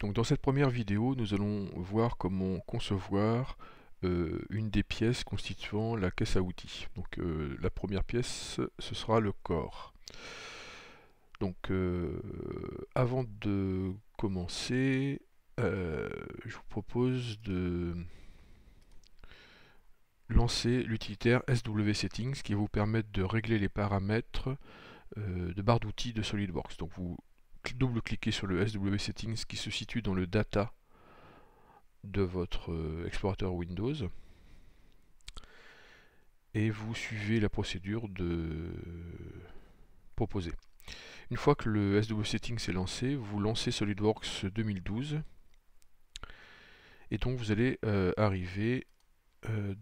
Donc dans cette première vidéo, nous allons voir comment concevoir euh, une des pièces constituant la caisse à outils. Donc euh, la première pièce, ce sera le corps. Donc euh, avant de commencer, je vous propose de lancer l'utilitaire SW Settings qui va vous permettre de régler les paramètres de barre d'outils de SolidWorks. Donc vous double-cliquez sur le SW Settings qui se situe dans le data de votre euh, explorateur Windows et vous suivez la procédure de euh, proposer. Une fois que le SW Settings est lancé, vous lancez SolidWorks 2012 et donc vous allez euh, arriver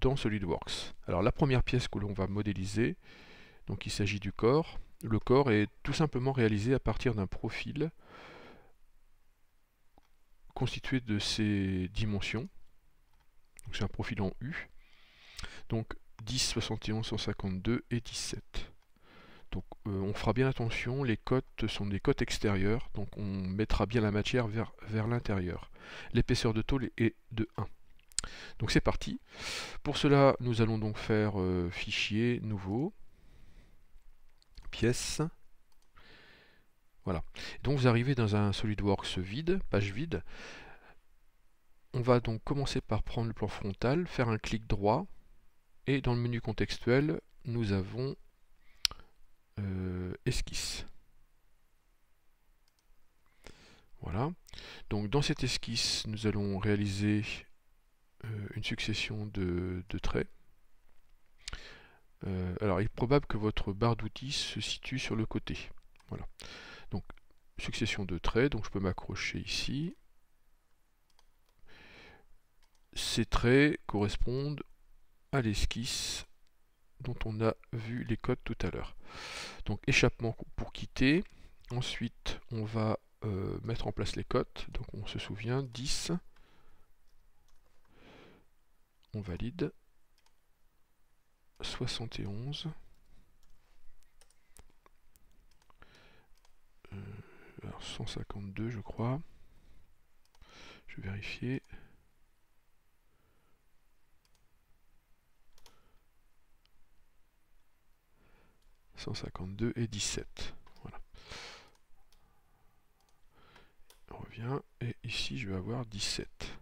dans SolidWorks. Alors la première pièce que l'on va modéliser, donc il s'agit du corps, le corps est tout simplement réalisé à partir d'un profil constitué de ces dimensions. C'est un profil en U. Donc 10, 71, 152 et 17. Donc euh, on fera bien attention, les cotes sont des cotes extérieures, donc on mettra bien la matière vers, vers l'intérieur. L'épaisseur de tôle est de 1. Donc c'est parti. Pour cela, nous allons donc faire euh, fichier, nouveau, Pièce, Voilà. Donc vous arrivez dans un SolidWorks vide, page vide. On va donc commencer par prendre le plan frontal, faire un clic droit, et dans le menu contextuel, nous avons euh, esquisse. Voilà. Donc dans cette esquisse, nous allons réaliser euh, une succession de traits. Euh, alors, il est probable que votre barre d'outils se situe sur le côté. Voilà. Donc, succession de traits, donc je peux m'accrocher ici. Ces traits correspondent à l'esquisse dont on a vu les codes tout à l'heure. Donc échappement pour quitter. Ensuite, on va euh, mettre en place les cotes. Donc on se souvient, 10. On valide. 71 euh, alors 152 je crois je vais vérifier 152 et 17 voilà on revient et ici je vais avoir 17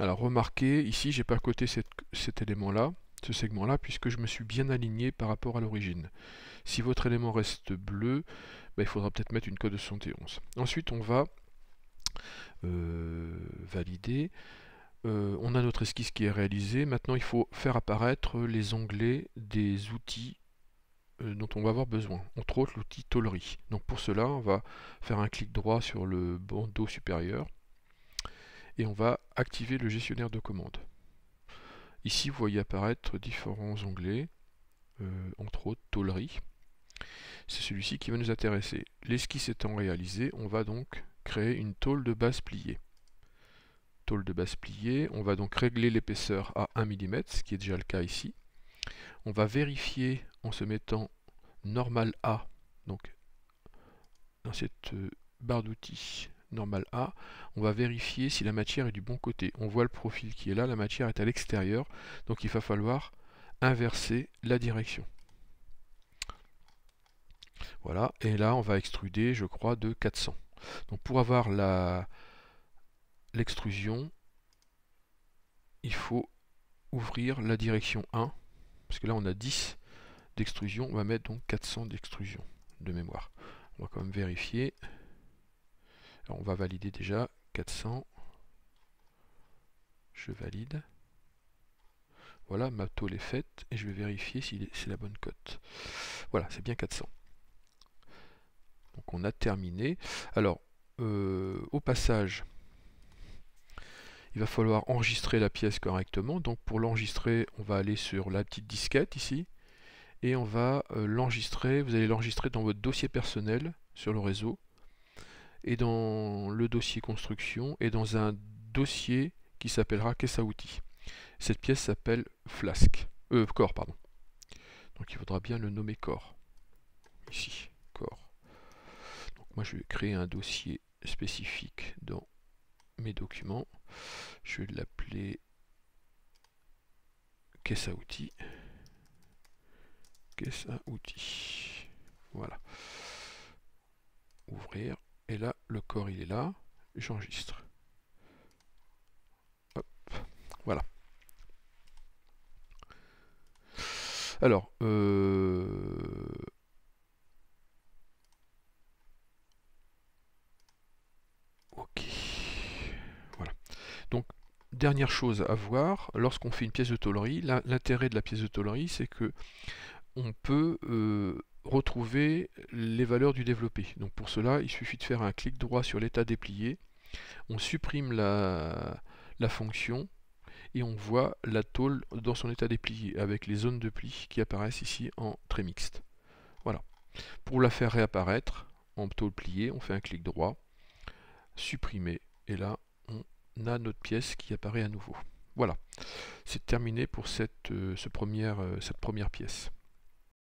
alors remarquez, ici j'ai pas coté cet élément-là, ce segment-là, puisque je me suis bien aligné par rapport à l'origine. Si votre élément reste bleu, bah, il faudra peut-être mettre une code de 71. Ensuite on va euh, valider. Euh, on a notre esquisse qui est réalisée. Maintenant il faut faire apparaître les onglets des outils euh, dont on va avoir besoin, entre autres l'outil Tollery. Donc pour cela, on va faire un clic droit sur le bandeau supérieur, et on va activer le gestionnaire de commandes. Ici, vous voyez apparaître différents onglets, euh, entre autres tôlerie. C'est celui-ci qui va nous intéresser. L'esquisse étant réalisée, on va donc créer une tôle de base pliée. Tôle de base pliée, on va donc régler l'épaisseur à 1 mm, ce qui est déjà le cas ici. On va vérifier en se mettant normal A, donc dans cette euh, barre d'outils normal A, on va vérifier si la matière est du bon côté. On voit le profil qui est là, la matière est à l'extérieur, donc il va falloir inverser la direction. Voilà, et là on va extruder, je crois, de 400. Donc pour avoir la l'extrusion, il faut ouvrir la direction 1, parce que là on a 10 d'extrusion, on va mettre donc 400 d'extrusion de mémoire. On va quand même vérifier on va valider déjà 400. Je valide. Voilà, ma tôle est faite et je vais vérifier si c'est la bonne cote. Voilà, c'est bien 400. Donc on a terminé. Alors, euh, au passage, il va falloir enregistrer la pièce correctement. Donc pour l'enregistrer, on va aller sur la petite disquette ici et on va euh, l'enregistrer. Vous allez l'enregistrer dans votre dossier personnel sur le réseau et dans le dossier construction et dans un dossier qui s'appellera caisse à outils. Cette pièce s'appelle flasque, euh, corps, pardon. Donc il faudra bien le nommer corps. Ici, corps. Donc moi je vais créer un dossier spécifique dans mes documents. Je vais l'appeler caisse à outils. Caisse à outils. Voilà. Ouvrir. Et là, le corps il est là, j'enregistre. Voilà. Alors, euh, ok, voilà. Donc, dernière chose à voir, lorsqu'on fait une pièce de tôlerie, l'intérêt de la pièce de tôlerie, c'est que on peut euh, retrouver les valeurs du développé. Donc pour cela, il suffit de faire un clic droit sur l'état déplié, on supprime la, la, fonction et on voit la tôle dans son état déplié avec les zones de pli qui apparaissent ici en très mixte. Voilà. Pour la faire réapparaître en tôle pliée, on fait un clic droit, supprimer et là on a notre pièce qui apparaît à nouveau. Voilà, c'est terminé pour cette euh, euh, première pièce.